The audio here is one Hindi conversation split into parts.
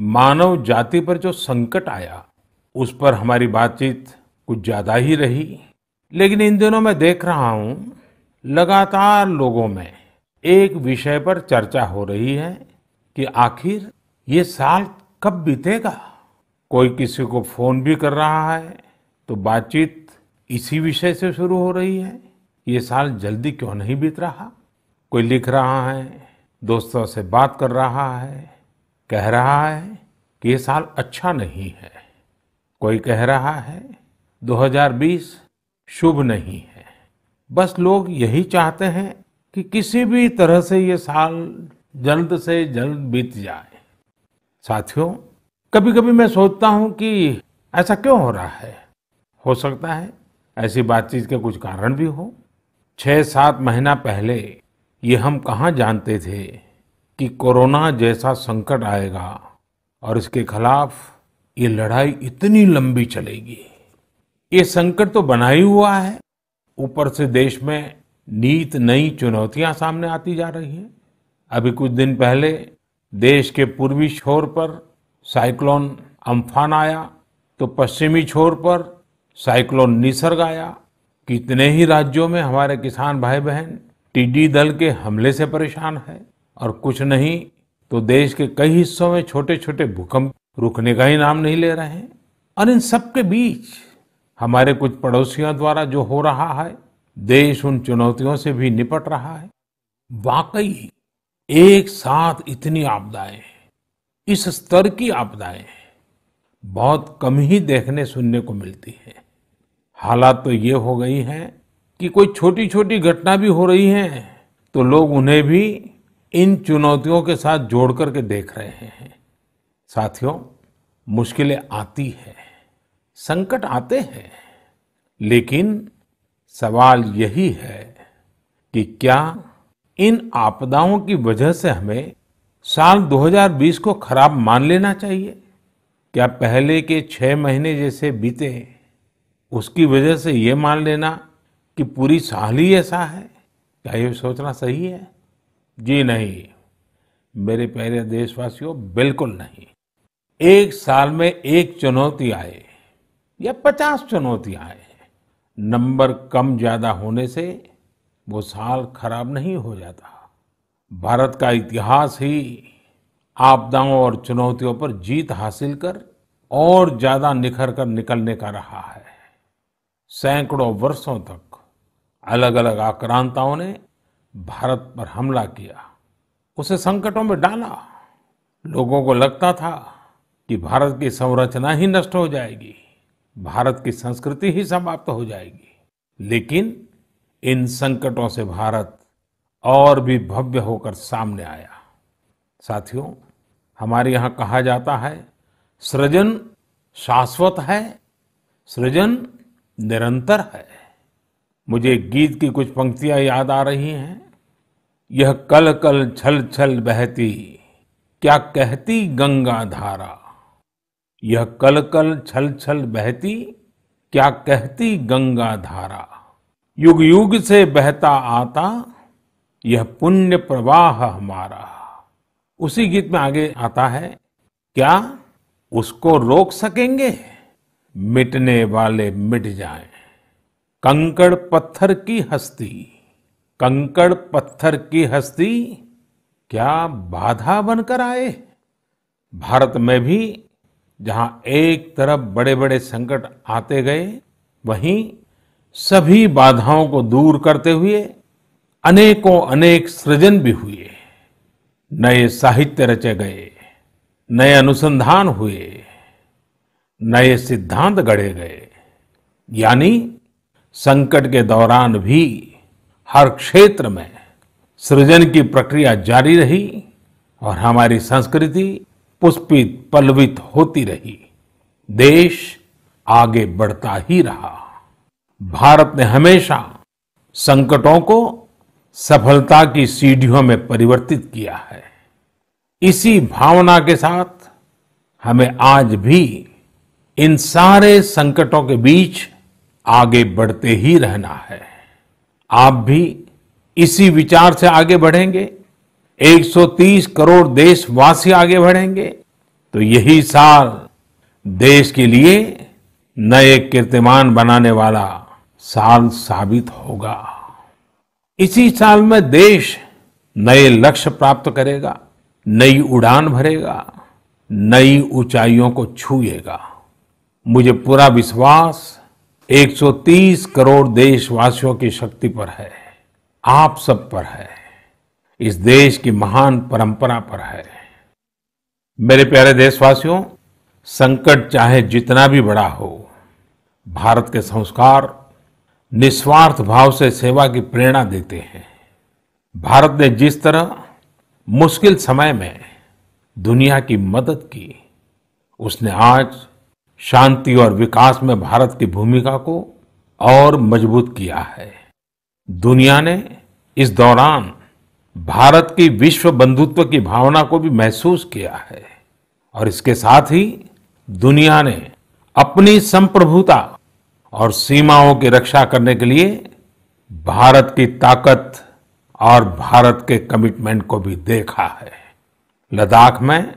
मानव जाति पर जो संकट आया उस पर हमारी बातचीत कुछ ज़्यादा ही रही लेकिन इन दिनों मैं देख रहा हूं लगातार लोगों में एक विषय पर चर्चा हो रही है कि आखिर ये साल कब बीतेगा कोई किसी को फोन भी कर रहा है तो बातचीत इसी विषय से शुरू हो रही है ये साल जल्दी क्यों नहीं बीत रहा कोई लिख रहा है दोस्तों से बात कर रहा है कह रहा है कि ये साल अच्छा नहीं है कोई कह रहा है 2020 शुभ नहीं है बस लोग यही चाहते हैं कि किसी भी तरह से ये साल जल्द से जल्द बीत जाए साथियों कभी कभी मैं सोचता हूं कि ऐसा क्यों हो रहा है हो सकता है ऐसी बातचीत के कुछ कारण भी हो छह सात महीना पहले ये हम कहाँ जानते थे कि कोरोना जैसा संकट आएगा और इसके खिलाफ ये लड़ाई इतनी लंबी चलेगी ये संकट तो बना ही हुआ है ऊपर से देश में नीत नई चुनौतियां सामने आती जा रही हैं अभी कुछ दिन पहले देश के पूर्वी छोर पर साइक्लोन अम्फान आया तो पश्चिमी छोर पर साइक्लोन निसर्ग आया कितने ही राज्यों में हमारे किसान भाई बहन टिड्डी दल के हमले से परेशान है और कुछ नहीं तो देश के कई हिस्सों में छोटे छोटे भूकंप रुकने का ही नाम नहीं ले रहे हैं और इन सबके बीच हमारे कुछ पड़ोसियों द्वारा जो हो रहा है देश उन चुनौतियों से भी निपट रहा है वाकई एक साथ इतनी आपदाएं इस स्तर की आपदाएं बहुत कम ही देखने सुनने को मिलती है हालात तो ये हो गई हैं कि कोई छोटी छोटी घटना भी हो रही है तो लोग उन्हें भी इन चुनौतियों के साथ जोड़ करके देख रहे हैं साथियों मुश्किलें आती है संकट आते हैं लेकिन सवाल यही है कि क्या इन आपदाओं की वजह से हमें साल 2020 को खराब मान लेना चाहिए क्या पहले के छह महीने जैसे बीते उसकी वजह से ये मान लेना कि पूरी साल ही ऐसा है क्या ये सोचना सही है जी नहीं मेरे प्यारे देशवासियों बिल्कुल नहीं एक साल में एक चुनौती आए या पचास चुनौती आए नंबर कम ज्यादा होने से वो साल खराब नहीं हो जाता भारत का इतिहास ही आपदाओं और चुनौतियों पर जीत हासिल कर और ज्यादा निखर कर निकलने का रहा है सैकड़ों वर्षों तक अलग अलग आक्रांताओं ने भारत पर हमला किया उसे संकटों में डाला लोगों को लगता था कि भारत की संरचना ही नष्ट हो जाएगी भारत की संस्कृति ही समाप्त हो जाएगी लेकिन इन संकटों से भारत और भी भव्य होकर सामने आया साथियों हमारे यहां कहा जाता है सृजन शाश्वत है सृजन निरंतर है मुझे गीत की कुछ पंक्तियां याद आ रही हैं यह कल कल छल छल बहती क्या कहती गंगा धारा यह कल कल छल छल बहती क्या कहती गंगा धारा युग युग से बहता आता यह पुण्य प्रवाह हमारा उसी गीत में आगे आता है क्या उसको रोक सकेंगे मिटने वाले मिट जाएं कंकड़ पत्थर की हस्ती कंकड़ पत्थर की हस्ती क्या बाधा बनकर आए भारत में भी जहां एक तरफ बड़े बड़े संकट आते गए वहीं सभी बाधाओं को दूर करते हुए अनेकों अनेक सृजन भी हुए नए साहित्य रचे गए नए अनुसंधान हुए नए सिद्धांत गढ़े गए यानी संकट के दौरान भी हर क्षेत्र में सृजन की प्रक्रिया जारी रही और हमारी संस्कृति पुष्पित पल्लवित होती रही देश आगे बढ़ता ही रहा भारत ने हमेशा संकटों को सफलता की सीढ़ियों में परिवर्तित किया है इसी भावना के साथ हमें आज भी इन सारे संकटों के बीच आगे बढ़ते ही रहना है आप भी इसी विचार से आगे बढ़ेंगे 130 करोड़ देशवासी आगे बढ़ेंगे तो यही साल देश के लिए नए कीर्तिमान बनाने वाला साल साबित होगा इसी साल में देश नए लक्ष्य प्राप्त करेगा नई उड़ान भरेगा नई ऊंचाइयों को छूएगा मुझे पूरा विश्वास 130 करोड़ देशवासियों की शक्ति पर है आप सब पर है इस देश की महान परंपरा पर है मेरे प्यारे देशवासियों संकट चाहे जितना भी बड़ा हो भारत के संस्कार निस्वार्थ भाव से सेवा की प्रेरणा देते हैं भारत ने जिस तरह मुश्किल समय में दुनिया की मदद की उसने आज शांति और विकास में भारत की भूमिका को और मजबूत किया है दुनिया ने इस दौरान भारत की विश्व बंधुत्व की भावना को भी महसूस किया है और इसके साथ ही दुनिया ने अपनी संप्रभुता और सीमाओं की रक्षा करने के लिए भारत की ताकत और भारत के कमिटमेंट को भी देखा है लद्दाख में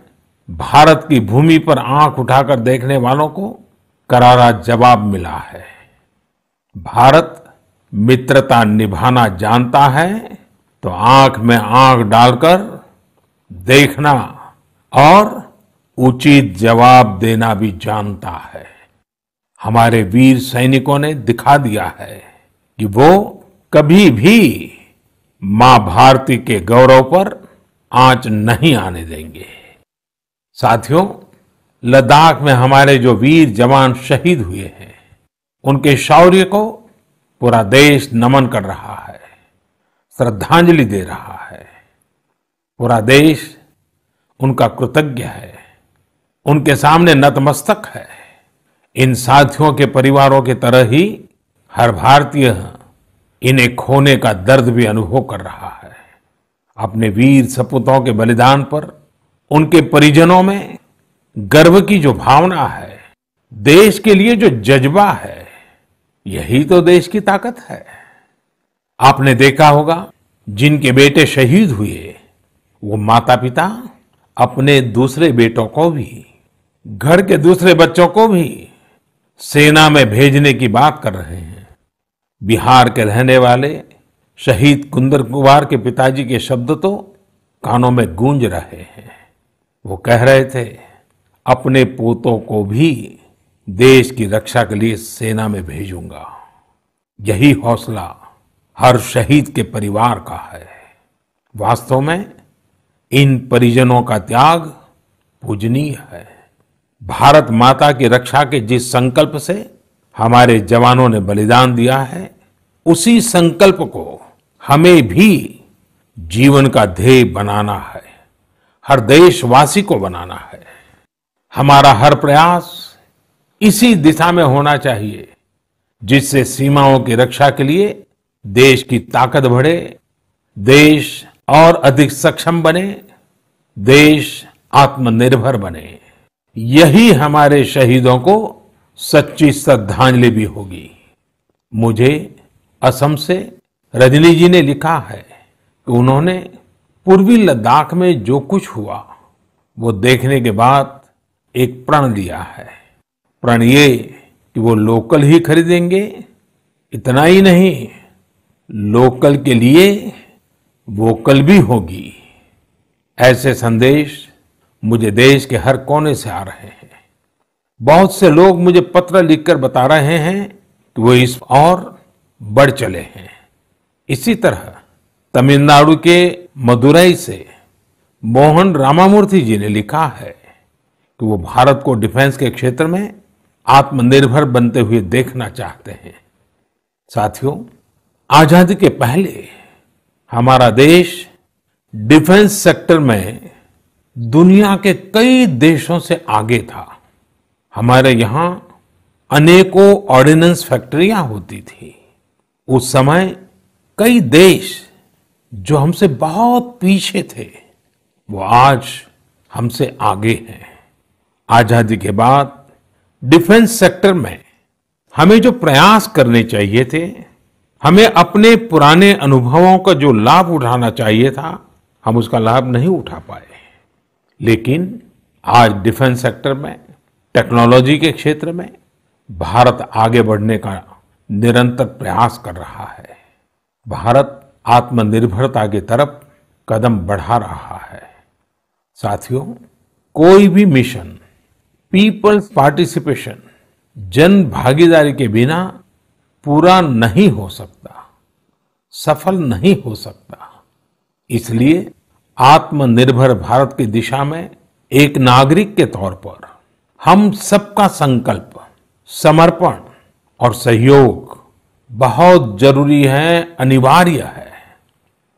भारत की भूमि पर आंख उठाकर देखने वालों को करारा जवाब मिला है भारत मित्रता निभाना जानता है तो आंख में आंख डालकर देखना और उचित जवाब देना भी जानता है हमारे वीर सैनिकों ने दिखा दिया है कि वो कभी भी मां भारती के गौरव पर आंच नहीं आने देंगे साथियों लद्दाख में हमारे जो वीर जवान शहीद हुए हैं उनके शौर्य को पूरा देश नमन कर रहा है श्रद्धांजलि दे रहा है पूरा देश उनका कृतज्ञ है उनके सामने नतमस्तक है इन साथियों के परिवारों की तरह ही हर भारतीय इन्हें खोने का दर्द भी अनुभव कर रहा है अपने वीर सपूतों के बलिदान पर उनके परिजनों में गर्व की जो भावना है देश के लिए जो जज्बा है यही तो देश की ताकत है आपने देखा होगा जिनके बेटे शहीद हुए वो माता पिता अपने दूसरे बेटों को भी घर के दूसरे बच्चों को भी सेना में भेजने की बात कर रहे हैं बिहार के रहने वाले शहीद कुंदर कुमार के पिताजी के शब्द तो कानों में गूंज रहे हैं वो कह रहे थे अपने पोतों को भी देश की रक्षा के लिए सेना में भेजूंगा यही हौसला हर शहीद के परिवार का है वास्तव में इन परिजनों का त्याग पूजनीय है भारत माता की रक्षा के जिस संकल्प से हमारे जवानों ने बलिदान दिया है उसी संकल्प को हमें भी जीवन का ध्येय बनाना है हर देशवासी को बनाना है हमारा हर प्रयास इसी दिशा में होना चाहिए जिससे सीमाओं की रक्षा के लिए देश की ताकत बढ़े देश और अधिक सक्षम बने देश आत्मनिर्भर बने यही हमारे शहीदों को सच्ची श्रद्धांजलि भी होगी मुझे असम से रजनी जी ने लिखा है कि उन्होंने पूर्वी लद्दाख में जो कुछ हुआ वो देखने के बाद एक प्रण लिया है प्रण ये कि वो लोकल ही खरीदेंगे इतना ही नहीं लोकल के लिए वोकल भी होगी ऐसे संदेश मुझे देश के हर कोने से आ रहे हैं बहुत से लोग मुझे पत्र लिखकर बता रहे हैं कि वो इस और बढ़ चले हैं इसी तरह तमिलनाडु के मदुरई से मोहन रामामूर्ति जी ने लिखा है कि वो भारत को डिफेंस के क्षेत्र में आत्मनिर्भर बनते हुए देखना चाहते हैं साथियों आजादी के पहले हमारा देश डिफेंस सेक्टर में दुनिया के कई देशों से आगे था हमारे यहां अनेकों ऑर्डिनेंस फैक्ट्रियां होती थी उस समय कई देश जो हमसे बहुत पीछे थे वो आज हमसे आगे हैं आजादी के बाद डिफेंस सेक्टर में हमें जो प्रयास करने चाहिए थे हमें अपने पुराने अनुभवों का जो लाभ उठाना चाहिए था हम उसका लाभ नहीं उठा पाए लेकिन आज डिफेंस सेक्टर में टेक्नोलॉजी के क्षेत्र में भारत आगे बढ़ने का निरंतर प्रयास कर रहा है भारत आत्मनिर्भरता की तरफ कदम बढ़ा रहा है साथियों कोई भी मिशन पीपल्स पार्टिसिपेशन जन भागीदारी के बिना पूरा नहीं हो सकता सफल नहीं हो सकता इसलिए आत्मनिर्भर भारत की दिशा में एक नागरिक के तौर पर हम सबका संकल्प समर्पण और सहयोग बहुत जरूरी है अनिवार्य है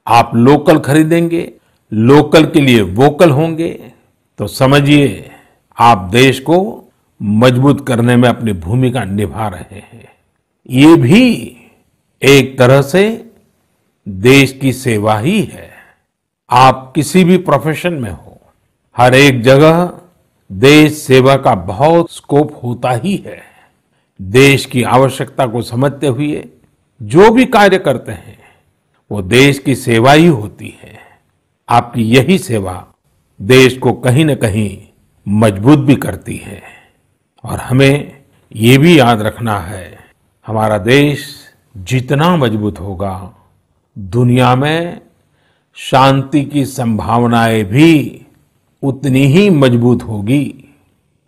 आप लोकल खरीदेंगे लोकल के लिए वोकल होंगे तो समझिए आप देश को मजबूत करने में अपनी भूमिका निभा रहे हैं ये भी एक तरह से देश की सेवा ही है आप किसी भी प्रोफेशन में हो हर एक जगह देश सेवा का बहुत स्कोप होता ही है देश की आवश्यकता को समझते हुए जो भी कार्य करते हैं वो देश की सेवा ही होती है आपकी यही सेवा देश को कहीं न कहीं मजबूत भी करती है और हमें ये भी याद रखना है हमारा देश जितना मजबूत होगा दुनिया में शांति की संभावनाएं भी उतनी ही मजबूत होगी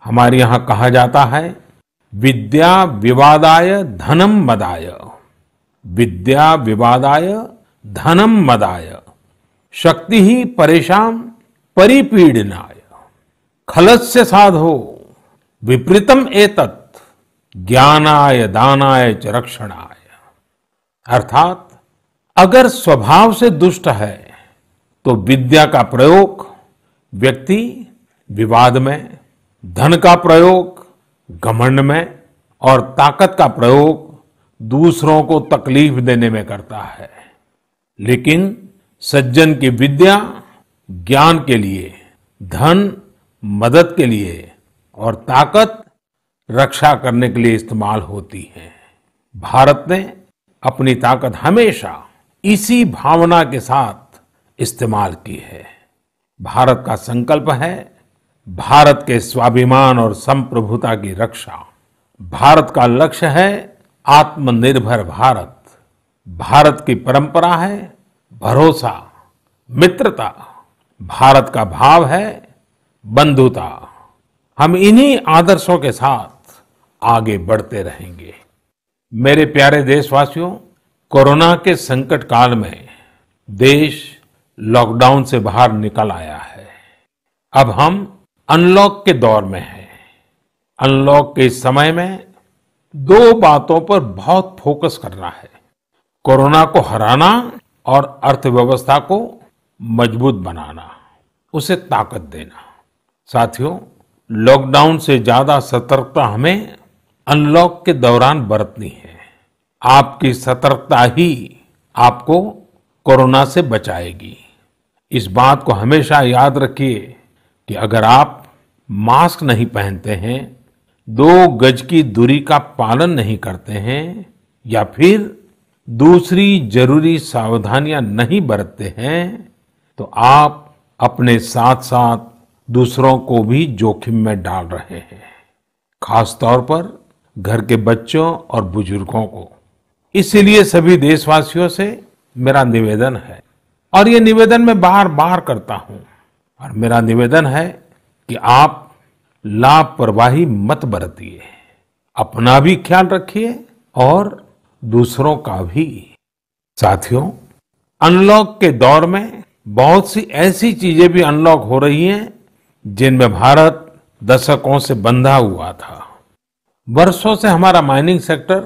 हमारे यहां कहा जाता है विद्या विवादाय धनम मदाय विद्या विवादाय धनम मदाय शक्ति ही परेशान परिपीड़नाय खलस्य से साधो विपरीतम एतत् ज्ञानाय दानाय च रक्षणाय अर्थात अगर स्वभाव से दुष्ट है तो विद्या का प्रयोग व्यक्ति विवाद में धन का प्रयोग घमंड में और ताकत का प्रयोग दूसरों को तकलीफ देने में करता है लेकिन सज्जन की विद्या ज्ञान के लिए धन मदद के लिए और ताकत रक्षा करने के लिए इस्तेमाल होती है भारत ने अपनी ताकत हमेशा इसी भावना के साथ इस्तेमाल की है भारत का संकल्प है भारत के स्वाभिमान और संप्रभुता की रक्षा भारत का लक्ष्य है आत्मनिर्भर भारत भारत की परंपरा है भरोसा मित्रता भारत का भाव है बंधुता हम इन्हीं आदर्शों के साथ आगे बढ़ते रहेंगे मेरे प्यारे देशवासियों कोरोना के संकट काल में देश लॉकडाउन से बाहर निकल आया है अब हम अनलॉक के दौर में हैं अनलॉक के समय में दो बातों पर बहुत फोकस करना है कोरोना को हराना और अर्थव्यवस्था को मजबूत बनाना उसे ताकत देना साथियों लॉकडाउन से ज्यादा सतर्कता हमें अनलॉक के दौरान बरतनी है आपकी सतर्कता ही आपको कोरोना से बचाएगी इस बात को हमेशा याद रखिए कि अगर आप मास्क नहीं पहनते हैं दो गज की दूरी का पालन नहीं करते हैं या फिर दूसरी जरूरी सावधानियां नहीं बरतते हैं तो आप अपने साथ साथ दूसरों को भी जोखिम में डाल रहे हैं खासतौर पर घर के बच्चों और बुजुर्गों को इसलिए सभी देशवासियों से मेरा निवेदन है और ये निवेदन मैं बार बार करता हूं और मेरा निवेदन है कि आप लापरवाही मत बरतिए अपना भी ख्याल रखिए और दूसरों का भी साथियों अनलॉक के दौर में बहुत सी ऐसी चीजें भी अनलॉक हो रही हैं जिनमें भारत दशकों से बंधा हुआ था वर्षों से हमारा माइनिंग सेक्टर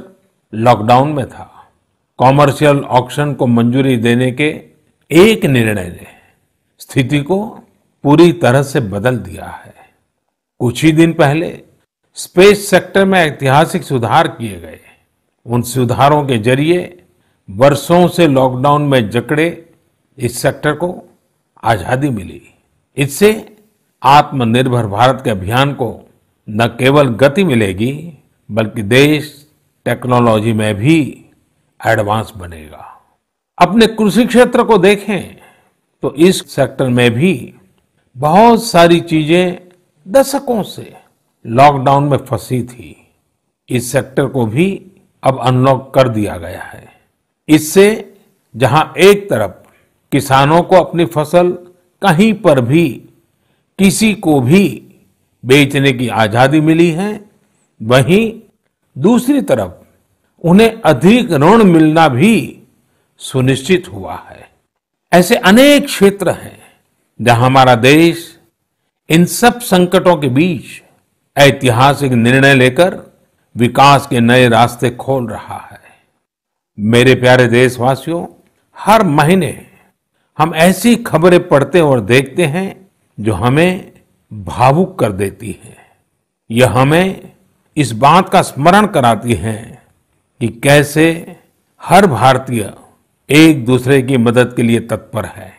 लॉकडाउन में था कॉमर्शियल ऑक्शन को मंजूरी देने के एक निर्णय ने स्थिति को पूरी तरह से बदल दिया है कुछ ही दिन पहले स्पेस सेक्टर में ऐतिहासिक सुधार किए गए उन सुधारों के जरिए वर्षों से लॉकडाउन में जकड़े इस सेक्टर को आजादी मिली इससे आत्मनिर्भर भारत के अभियान को न केवल गति मिलेगी बल्कि देश टेक्नोलॉजी में भी एडवांस बनेगा अपने कृषि क्षेत्र को देखें तो इस सेक्टर में भी बहुत सारी चीजें दशकों से लॉकडाउन में फंसी थी इस सेक्टर को भी अब अनलॉक कर दिया गया है इससे जहां एक तरफ किसानों को अपनी फसल कहीं पर भी किसी को भी बेचने की आजादी मिली है वहीं दूसरी तरफ उन्हें अधिक ऋण मिलना भी सुनिश्चित हुआ है ऐसे अनेक क्षेत्र हैं जहां हमारा देश इन सब संकटों के बीच ऐतिहासिक निर्णय लेकर विकास के नए रास्ते खोल रहा है मेरे प्यारे देशवासियों हर महीने हम ऐसी खबरें पढ़ते और देखते हैं जो हमें भावुक कर देती है यह हमें इस बात का स्मरण कराती है कि कैसे हर भारतीय एक दूसरे की मदद के लिए तत्पर है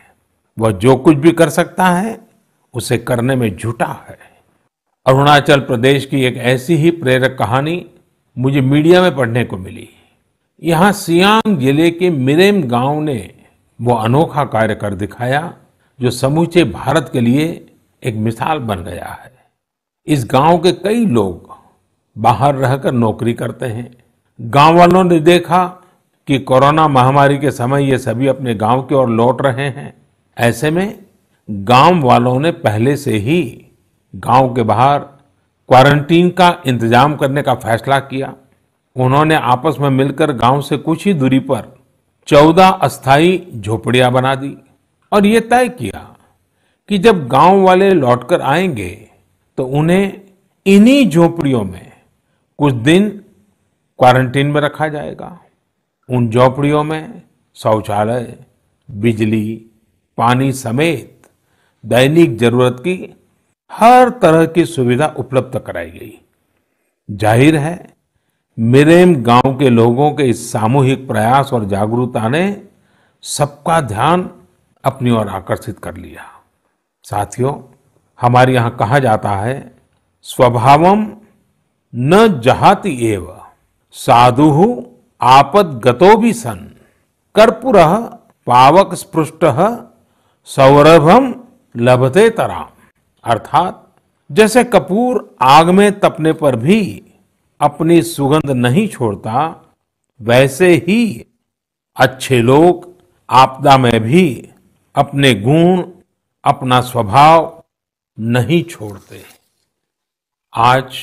वह जो कुछ भी कर सकता है उसे करने में जुटा है अरुणाचल प्रदेश की एक ऐसी ही प्रेरक कहानी मुझे मीडिया में पढ़ने को मिली यहाँ सियांग जिले के मिरेम गांव ने वो अनोखा कार्य कर दिखाया जो समूचे भारत के लिए एक मिसाल बन गया है इस गांव के कई लोग बाहर रहकर नौकरी करते हैं गांव वालों ने देखा कि कोरोना महामारी के समय ये सभी अपने गांव की ओर लौट रहे हैं ऐसे में गांव वालों ने पहले से ही गांव के बाहर क्वारंटीन का इंतजाम करने का फैसला किया उन्होंने आपस में मिलकर गांव से कुछ ही दूरी पर चौदह अस्थाई झोपड़ियां बना दी और ये तय किया कि जब गांव वाले लौटकर आएंगे तो उन्हें इन्हीं झोपड़ियों में कुछ दिन क्वारंटीन में रखा जाएगा उन झोपड़ियों में शौचालय बिजली पानी समेत दैनिक जरूरत की हर तरह की सुविधा उपलब्ध कराई गई जाहिर है मिरेम गांव के लोगों के इस सामूहिक प्रयास और जागरूकता ने सबका ध्यान अपनी ओर आकर्षित कर लिया साथियों हमारे यहां कहा जाता है स्वभावम न जहाति एव साधु आपद गतो भी सन कर्पुर पावक स्पृष्ट सौरभम लभते तराम अर्थात जैसे कपूर आग में तपने पर भी अपनी सुगंध नहीं छोड़ता वैसे ही अच्छे लोग आपदा में भी अपने गुण अपना स्वभाव नहीं छोड़ते आज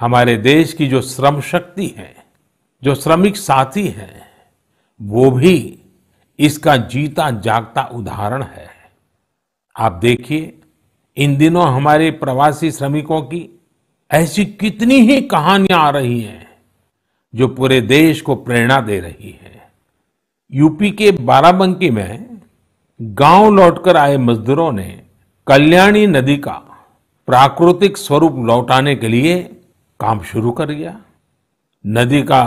हमारे देश की जो श्रम शक्ति है जो श्रमिक साथी हैं वो भी इसका जीता जागता उदाहरण है आप देखिए इन दिनों हमारे प्रवासी श्रमिकों की ऐसी कितनी ही कहानियां आ रही हैं जो पूरे देश को प्रेरणा दे रही है यूपी के बाराबंकी में गांव लौटकर आए मजदूरों ने कल्याणी नदी का प्राकृतिक स्वरूप लौटाने के लिए काम शुरू कर दिया नदी का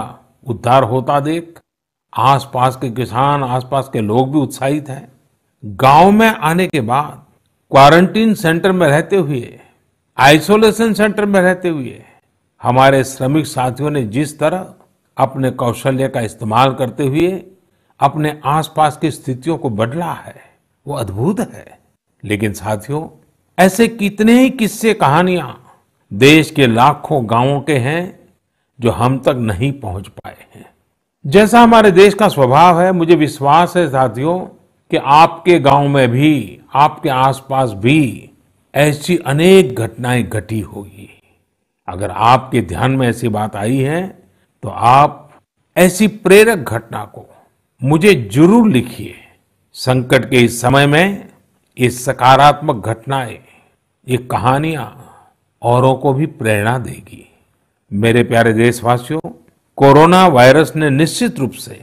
उद्धार होता देख आसपास के किसान आसपास के लोग भी उत्साहित हैं गांव में आने के बाद क्वारंटीन सेंटर में रहते हुए आइसोलेशन सेंटर में रहते हुए हमारे श्रमिक साथियों ने जिस तरह अपने कौशल्य का इस्तेमाल करते हुए अपने आसपास की स्थितियों को बदला है वो अद्भुत है लेकिन साथियों ऐसे कितने ही किस्से कहानियां देश के लाखों गांवों के हैं जो हम तक नहीं पहुंच पाए हैं जैसा हमारे देश का स्वभाव है मुझे विश्वास है साथियों कि आपके गांव में भी आपके आसपास भी ऐसी अनेक घटनाएं घटी होगी अगर आपके ध्यान में ऐसी बात आई है तो आप ऐसी प्रेरक घटना को मुझे जरूर लिखिए संकट के इस समय में ये सकारात्मक घटनाएं ये कहानियां औरों को भी प्रेरणा देगी मेरे प्यारे देशवासियों कोरोना वायरस ने निश्चित रूप से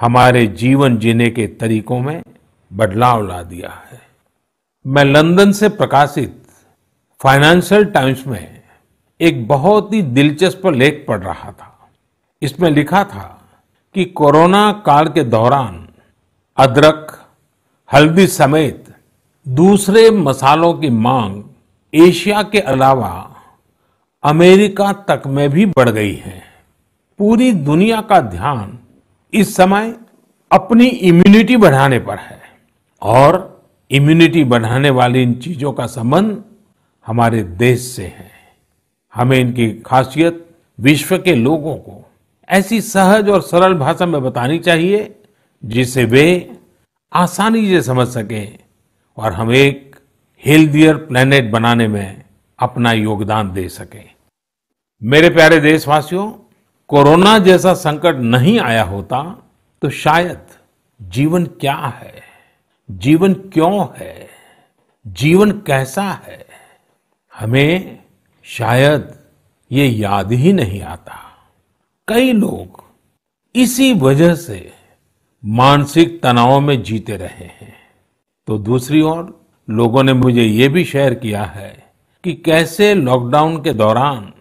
हमारे जीवन जीने के तरीकों में बदलाव ला दिया है मैं लंदन से प्रकाशित फाइनेंशियल टाइम्स में एक बहुत ही दिलचस्प लेख पढ़ रहा था इसमें लिखा था कि कोरोना काल के दौरान अदरक हल्दी समेत दूसरे मसालों की मांग एशिया के अलावा अमेरिका तक में भी बढ़ गई है पूरी दुनिया का ध्यान इस समय अपनी इम्यूनिटी बढ़ाने पर है और इम्यूनिटी बढ़ाने वाली इन चीजों का संबंध हमारे देश से है हमें इनकी खासियत विश्व के लोगों को ऐसी सहज और सरल भाषा में बतानी चाहिए जिसे वे आसानी से समझ सकें और हम एक हेल्दियर प्लेनेट बनाने में अपना योगदान दे सकें मेरे प्यारे देशवासियों कोरोना जैसा संकट नहीं आया होता तो शायद जीवन क्या है जीवन क्यों है जीवन कैसा है हमें शायद ये याद ही नहीं आता कई लोग इसी वजह से मानसिक तनाव में जीते रहे हैं तो दूसरी ओर लोगों ने मुझे ये भी शेयर किया है कि कैसे लॉकडाउन के दौरान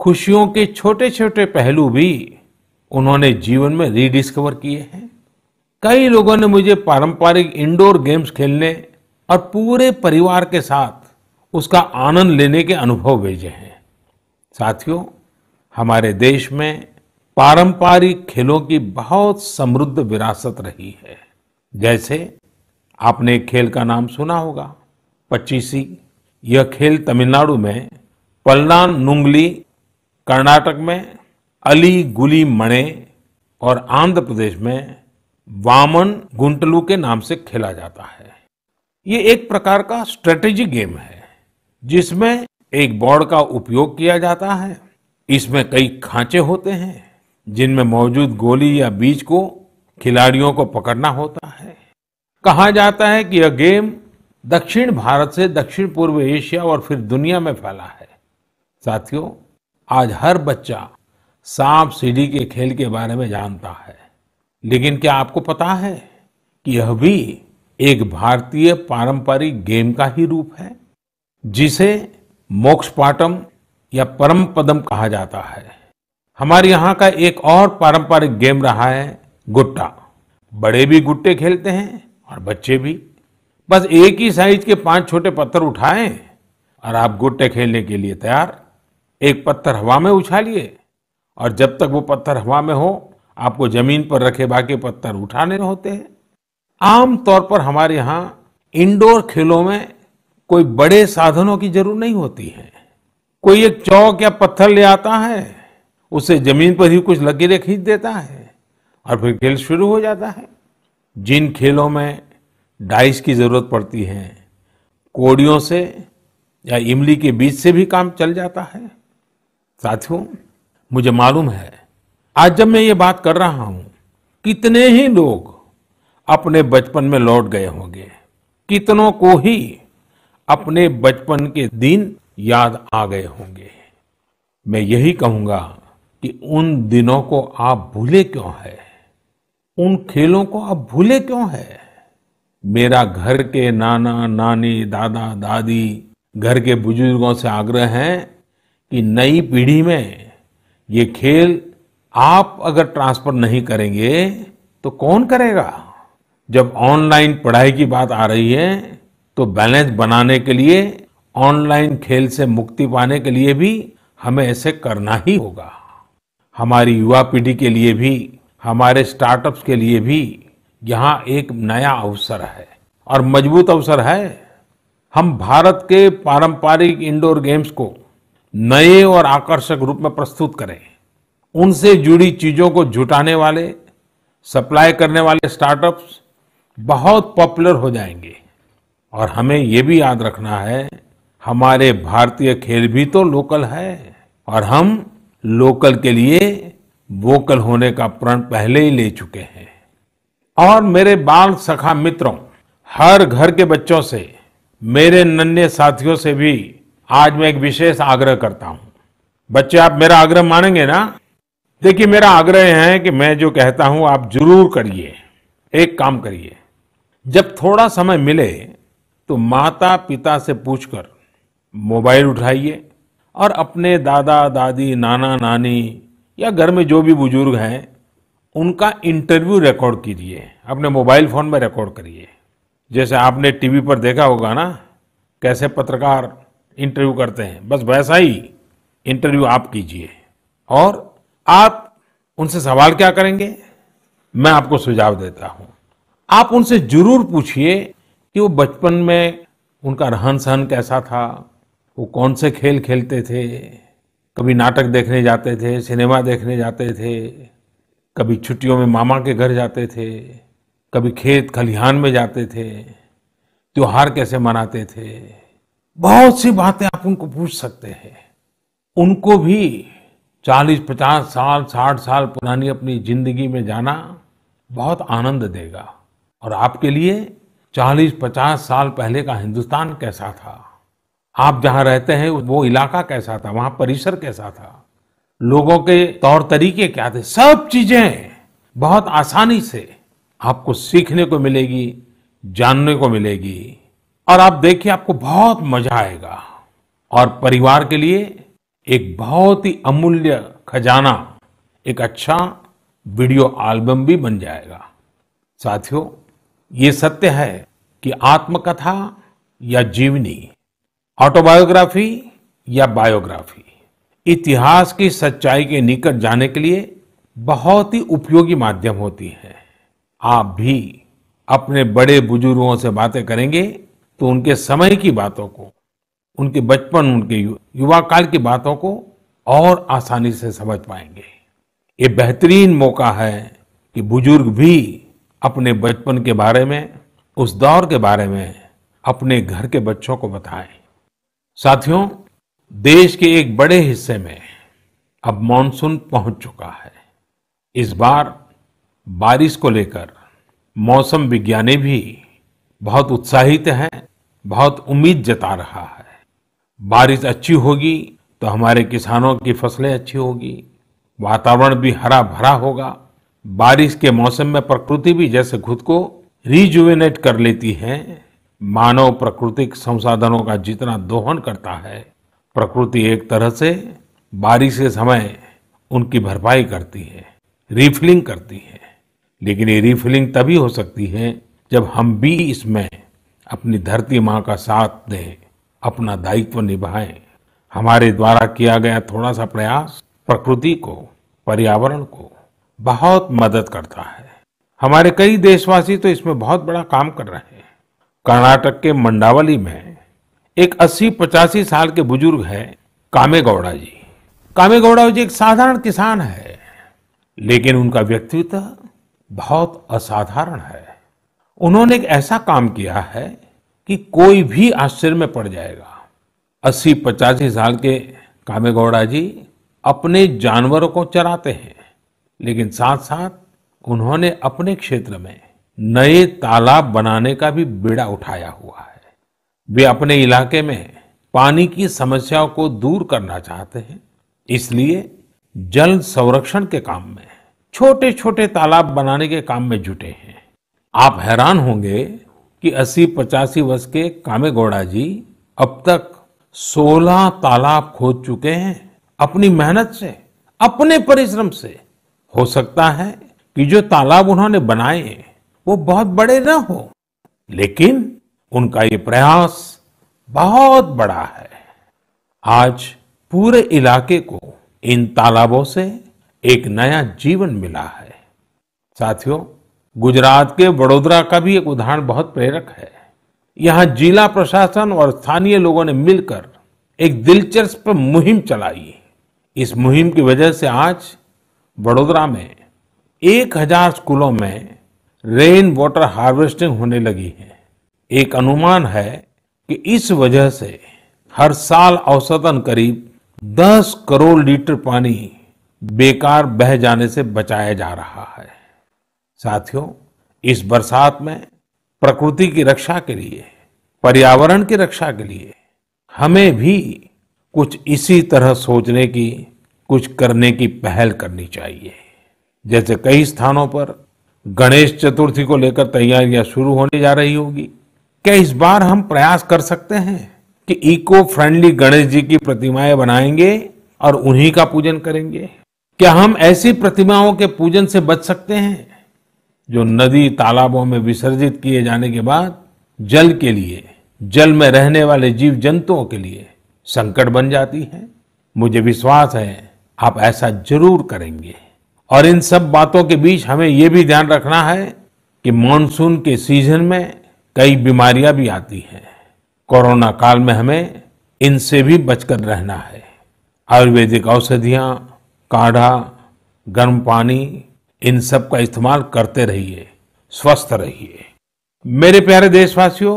खुशियों के छोटे छोटे पहलू भी उन्होंने जीवन में रीडिस्कवर किए हैं कई लोगों ने मुझे पारंपरिक इंडोर गेम्स खेलने और पूरे परिवार के साथ उसका आनंद लेने के अनुभव भेजे हैं साथियों हमारे देश में पारंपरिक खेलों की बहुत समृद्ध विरासत रही है जैसे आपने एक खेल का नाम सुना होगा पच्चीसी यह खेल तमिलनाडु में पल्लान नुंगली कर्नाटक में अली गुली मणे और आंध्र प्रदेश में वामन गुंटलू के नाम से खेला जाता है ये एक प्रकार का स्ट्रेटेजी गेम है जिसमें एक बोर्ड का उपयोग किया जाता है इसमें कई खांचे होते हैं जिनमें मौजूद गोली या बीज को खिलाड़ियों को पकड़ना होता है कहा जाता है कि यह गेम दक्षिण भारत से दक्षिण पूर्व एशिया और फिर दुनिया में फैला है साथियों आज हर बच्चा सांप सीढ़ी के खेल के बारे में जानता है लेकिन क्या आपको पता है कि यह भी एक भारतीय पारंपरिक गेम का ही रूप है जिसे पाटम या परम पदम कहा जाता है हमारे यहाँ का एक और पारंपरिक गेम रहा है गुट्टा बड़े भी गुट्टे खेलते हैं और बच्चे भी बस एक ही साइज के पांच छोटे पत्थर उठाएं और आप गुट्टे खेलने के लिए तैयार एक पत्थर हवा में उछालिए और जब तक वो पत्थर हवा में हो आपको जमीन पर रखे बाकी पत्थर उठाने होते हैं आम तौर पर हमारे यहाँ इंडोर खेलों में कोई बड़े साधनों की जरूरत नहीं होती है कोई एक चौक या पत्थर ले आता है उसे जमीन पर ही कुछ लकीरें खींच देता है और फिर खेल शुरू हो जाता है जिन खेलों में डाइस की जरूरत पड़ती है कोड़ियों से या इमली के बीज से भी काम चल जाता है साथियों मुझे मालूम है आज जब मैं ये बात कर रहा हूं कितने ही लोग अपने बचपन में लौट गए होंगे कितनों को ही अपने बचपन के दिन याद आ गए होंगे मैं यही कहूंगा कि उन दिनों को आप भूले क्यों है उन खेलों को आप भूले क्यों है मेरा घर के नाना नानी दादा दादी घर के बुजुर्गों से आग्रह है कि नई पीढ़ी में ये खेल आप अगर ट्रांसफर नहीं करेंगे तो कौन करेगा जब ऑनलाइन पढ़ाई की बात आ रही है तो बैलेंस बनाने के लिए ऑनलाइन खेल से मुक्ति पाने के लिए भी हमें ऐसे करना ही होगा हमारी युवा पीढ़ी के लिए भी हमारे स्टार्टअप्स के लिए भी यहाँ एक नया अवसर है और मजबूत अवसर है हम भारत के पारंपरिक इंडोर गेम्स को नए और आकर्षक रूप में प्रस्तुत करें उनसे जुड़ी चीजों को जुटाने वाले सप्लाई करने वाले स्टार्टअप्स बहुत पॉपुलर हो जाएंगे और हमें ये भी याद रखना है हमारे भारतीय खेल भी तो लोकल है और हम लोकल के लिए वोकल होने का प्रण पहले ही ले चुके हैं और मेरे बाल सखा मित्रों हर घर के बच्चों से मेरे नन्हे साथियों से भी आज मैं एक विशेष आग्रह करता हूं बच्चे आप मेरा आग्रह मानेंगे ना देखिए मेरा आग्रह है कि मैं जो कहता हूं आप जरूर करिए एक काम करिए जब थोड़ा समय मिले तो माता पिता से पूछकर मोबाइल उठाइए और अपने दादा दादी नाना नानी या घर में जो भी बुजुर्ग हैं उनका इंटरव्यू रिकॉर्ड कीजिए अपने मोबाइल फोन में रिकॉर्ड करिए जैसे आपने टीवी पर देखा होगा ना कैसे पत्रकार इंटरव्यू करते हैं बस वैसा ही इंटरव्यू आप कीजिए और आप उनसे सवाल क्या करेंगे मैं आपको सुझाव देता हूं आप उनसे जरूर पूछिए कि वो बचपन में उनका रहन सहन कैसा था वो कौन से खेल खेलते थे कभी नाटक देखने जाते थे सिनेमा देखने जाते थे कभी छुट्टियों में मामा के घर जाते थे कभी खेत खलिहान में जाते थे त्योहार कैसे मनाते थे बहुत सी बातें आप उनको पूछ सकते हैं उनको भी चालीस पचास साल साठ साल पुरानी अपनी जिंदगी में जाना बहुत आनंद देगा और आपके लिए चालीस पचास साल पहले का हिंदुस्तान कैसा था आप जहाँ रहते हैं वो इलाका कैसा था वहाँ परिसर कैसा था लोगों के तौर तरीके क्या थे सब चीजें बहुत आसानी से आपको सीखने को मिलेगी जानने को मिलेगी और आप देखिए आपको बहुत मजा आएगा और परिवार के लिए एक बहुत ही अमूल्य खजाना एक अच्छा वीडियो एल्बम भी बन जाएगा साथियों ये सत्य है कि आत्मकथा या जीवनी ऑटोबायोग्राफी या बायोग्राफी इतिहास की सच्चाई के निकट जाने के लिए बहुत ही उपयोगी माध्यम होती है आप भी अपने बड़े बुजुर्गों से बातें करेंगे तो उनके समय की बातों को उनके बचपन उनके युवा काल की बातों को और आसानी से समझ पाएंगे ये बेहतरीन मौका है कि बुजुर्ग भी अपने बचपन के बारे में उस दौर के बारे में अपने घर के बच्चों को बताएं साथियों देश के एक बड़े हिस्से में अब मानसून पहुंच चुका है इस बार बारिश को लेकर मौसम विज्ञानी भी बहुत उत्साहित हैं बहुत उम्मीद जता रहा है बारिश अच्छी होगी तो हमारे किसानों की फसलें अच्छी होगी वातावरण भी हरा भरा होगा बारिश के मौसम में प्रकृति भी जैसे खुद को रिजुवेनेट कर लेती है मानव प्राकृतिक संसाधनों का जितना दोहन करता है प्रकृति एक तरह से बारिश के समय उनकी भरपाई करती है रिफिलिंग करती है लेकिन ये रिफिलिंग तभी हो सकती है जब हम भी इसमें अपनी धरती माँ का साथ दें अपना दायित्व निभाएं हमारे द्वारा किया गया थोड़ा सा प्रयास प्रकृति को पर्यावरण को बहुत मदद करता है हमारे कई देशवासी तो इसमें बहुत बड़ा काम कर रहे हैं कर्नाटक के मंडावली में एक अस्सी पचासी साल के बुजुर्ग है कामेगौड़ा जी कामेगौड़ा जी एक साधारण किसान है लेकिन उनका व्यक्तित्व बहुत असाधारण है उन्होंने एक ऐसा काम किया है कि कोई भी आश्चर्य में पड़ जाएगा अस्सी पचासी साल के कामेगौड़ा जी अपने जानवरों को चराते हैं लेकिन साथ साथ उन्होंने अपने क्षेत्र में नए तालाब बनाने का भी बेड़ा उठाया हुआ है वे अपने इलाके में पानी की समस्याओं को दूर करना चाहते हैं इसलिए जल संरक्षण के काम में छोटे छोटे तालाब बनाने के काम में जुटे हैं आप हैरान होंगे कि अस्सी पचासी वर्ष के कामेगौड़ा जी अब तक सोलह तालाब खोद चुके हैं अपनी मेहनत से अपने परिश्रम से हो सकता है कि जो तालाब उन्होंने बनाए वो बहुत बड़े न हो लेकिन उनका ये प्रयास बहुत बड़ा है आज पूरे इलाके को इन तालाबों से एक नया जीवन मिला है साथियों गुजरात के वडोदरा का भी एक उदाहरण बहुत प्रेरक है यहाँ जिला प्रशासन और स्थानीय लोगों ने मिलकर एक दिलचस्प मुहिम चलाई इस मुहिम की वजह से आज वडोदरा में एक हजार स्कूलों में रेन वाटर हार्वेस्टिंग होने लगी है एक अनुमान है कि इस वजह से हर साल औसतन करीब 10 करोड़ लीटर पानी बेकार बह जाने से बचाया जा रहा है साथियों इस बरसात में प्रकृति की रक्षा के लिए पर्यावरण की रक्षा के लिए हमें भी कुछ इसी तरह सोचने की कुछ करने की पहल करनी चाहिए जैसे कई स्थानों पर गणेश चतुर्थी को लेकर तैयारियां शुरू होने जा रही होगी क्या इस बार हम प्रयास कर सकते हैं कि इको फ्रेंडली गणेश जी की प्रतिमाएं बनाएंगे और उन्हीं का पूजन करेंगे क्या हम ऐसी प्रतिमाओं के पूजन से बच सकते हैं जो नदी तालाबों में विसर्जित किए जाने के बाद जल के लिए जल में रहने वाले जीव जंतुओं के लिए संकट बन जाती है मुझे विश्वास है आप ऐसा जरूर करेंगे और इन सब बातों के बीच हमें यह भी ध्यान रखना है कि मानसून के सीजन में कई बीमारियां भी आती हैं कोरोना काल में हमें इनसे भी बचकर रहना है आयुर्वेदिक औषधियां काढ़ा गर्म पानी इन सब का इस्तेमाल करते रहिए स्वस्थ रहिए मेरे प्यारे देशवासियों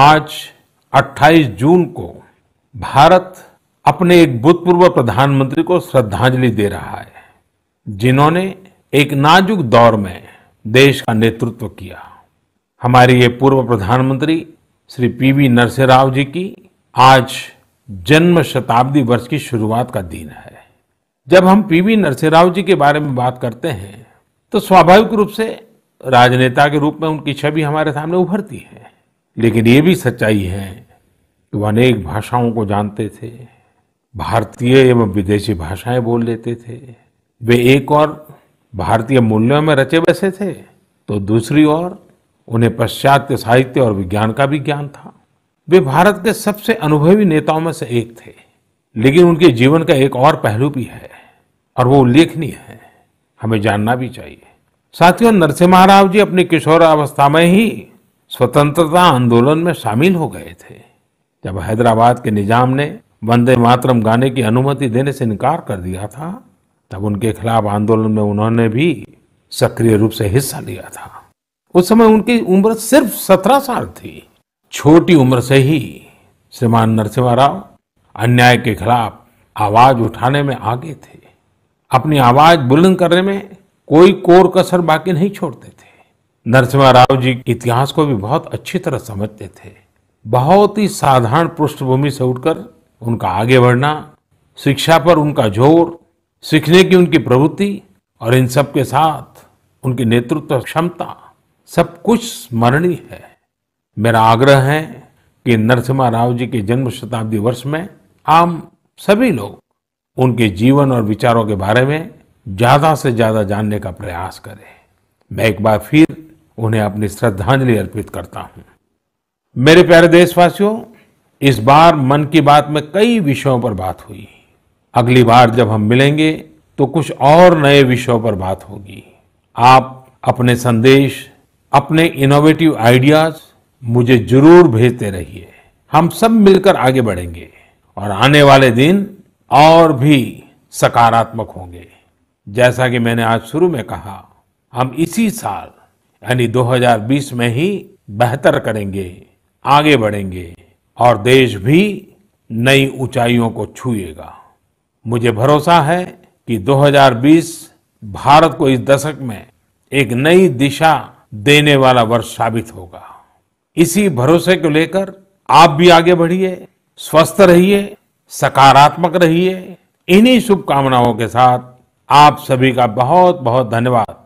आज 28 जून को भारत अपने एक भूतपूर्व प्रधानमंत्री को श्रद्धांजलि दे रहा है जिन्होंने एक नाजुक दौर में देश का नेतृत्व किया हमारे ये पूर्व प्रधानमंत्री श्री पीवी राव जी की आज जन्म शताब्दी वर्ष की शुरुआत का दिन है जब हम पीवी राव जी के बारे में बात करते हैं तो स्वाभाविक रूप से राजनेता के रूप में उनकी छवि हमारे सामने उभरती है लेकिन ये भी सच्चाई है कि वो अनेक भाषाओं को जानते थे भारतीय एवं विदेशी भाषाएं बोल लेते थे वे एक और भारतीय मूल्यों में रचे बसे थे तो दूसरी ओर उन्हें पाश्चात्य साहित्य और विज्ञान का भी ज्ञान था वे भारत के सबसे अनुभवी नेताओं में से एक थे लेकिन उनके जीवन का एक और पहलू भी है और वो उल्लेखनीय है हमें जानना भी चाहिए साथियों नरसिम्हा राव जी अपनी किशोरावस्था में ही स्वतंत्रता आंदोलन में शामिल हो गए थे जब हैदराबाद के निजाम ने वंदे मातरम गाने की अनुमति देने से इनकार कर दिया था तब उनके खिलाफ आंदोलन में उन्होंने भी सक्रिय रूप से हिस्सा लिया था उस समय उनकी उम्र सिर्फ सत्रह साल थी छोटी उम्र से ही श्रीमान नरसिम्हा राव अन्याय के खिलाफ आवाज उठाने में आगे थे अपनी आवाज बुलंद करने में कोई कोर कसर बाकी नहीं छोड़ते थे नरसिम्हा राव जी इतिहास को भी बहुत अच्छी तरह समझते थे बहुत ही साधारण पृष्ठभूमि से उठकर उनका आगे बढ़ना शिक्षा पर उनका जोर सीखने की उनकी प्रवृत्ति और इन सब के साथ उनकी नेतृत्व क्षमता सब कुछ स्मरणीय है मेरा आग्रह है कि नरसिम्हा राव जी के जन्म शताब्दी वर्ष में आम सभी लोग उनके जीवन और विचारों के बारे में ज़्यादा से ज़्यादा जानने का प्रयास करें मैं एक बार फिर उन्हें अपनी श्रद्धांजलि अर्पित करता हूं मेरे प्यारे देशवासियों इस बार मन की बात में कई विषयों पर बात हुई अगली बार जब हम मिलेंगे तो कुछ और नए विषयों पर बात होगी आप अपने संदेश अपने इनोवेटिव आइडियाज मुझे जरूर भेजते रहिए हम सब मिलकर आगे बढ़ेंगे और आने वाले दिन और भी सकारात्मक होंगे जैसा कि मैंने आज शुरू में कहा हम इसी साल यानी 2020 में ही बेहतर करेंगे आगे बढ़ेंगे और देश भी नई ऊंचाइयों को छुएगा मुझे भरोसा है कि 2020 भारत को इस दशक में एक नई दिशा देने वाला वर्ष साबित होगा इसी भरोसे को लेकर आप भी आगे बढ़िए स्वस्थ रहिए सकारात्मक रहिए इन्हीं शुभकामनाओं के साथ आप सभी का बहुत बहुत धन्यवाद